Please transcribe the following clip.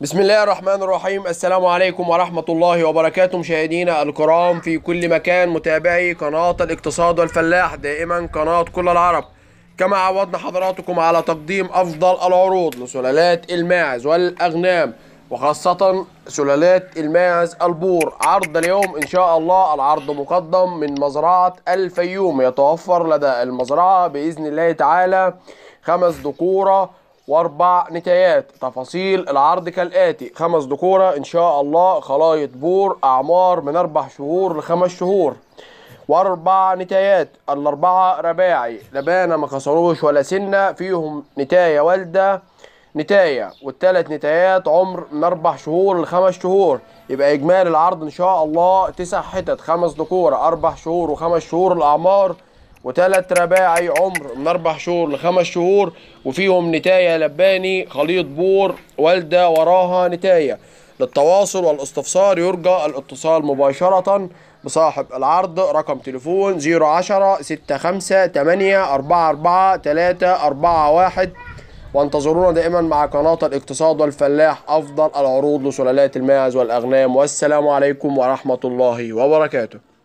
بسم الله الرحمن الرحيم السلام عليكم ورحمة الله وبركاته مشاهدينا الكرام في كل مكان متابعي قناة الاقتصاد والفلاح دائما قناة كل العرب كما عودنا حضراتكم على تقديم أفضل العروض لسلالات الماعز والأغنام وخاصة سلالات الماعز البور عرض اليوم إن شاء الله العرض مقدم من مزرعة الفيوم يتوفر لدى المزرعة بإذن الله تعالى خمس ذكورة واربع نتايات تفاصيل العرض كالاتي خمس دكوره ان شاء الله خلايط بور اعمار من اربع شهور لخمس شهور واربع نتايات الاربعه رباعي لبانه ما كسروش ولا سنه فيهم نتايه والده نتايه والثلاث نتايات عمر من اربع شهور لخمس شهور يبقى اجمالي العرض ان شاء الله تسع حتت خمس دكوره اربع شهور وخمس شهور الاعمار وثلاث رباعي عمر من اربع شهور لخمس شهور وفيهم نتايه لباني خليط بور والده وراها نتايه للتواصل والاستفسار يرجى الاتصال مباشرة بصاحب العرض رقم تليفون 010 65 8 4 3 وانتظرونا دائما مع قناة الاقتصاد والفلاح أفضل العروض لسلالات الماعز والأغنام والسلام عليكم ورحمة الله وبركاته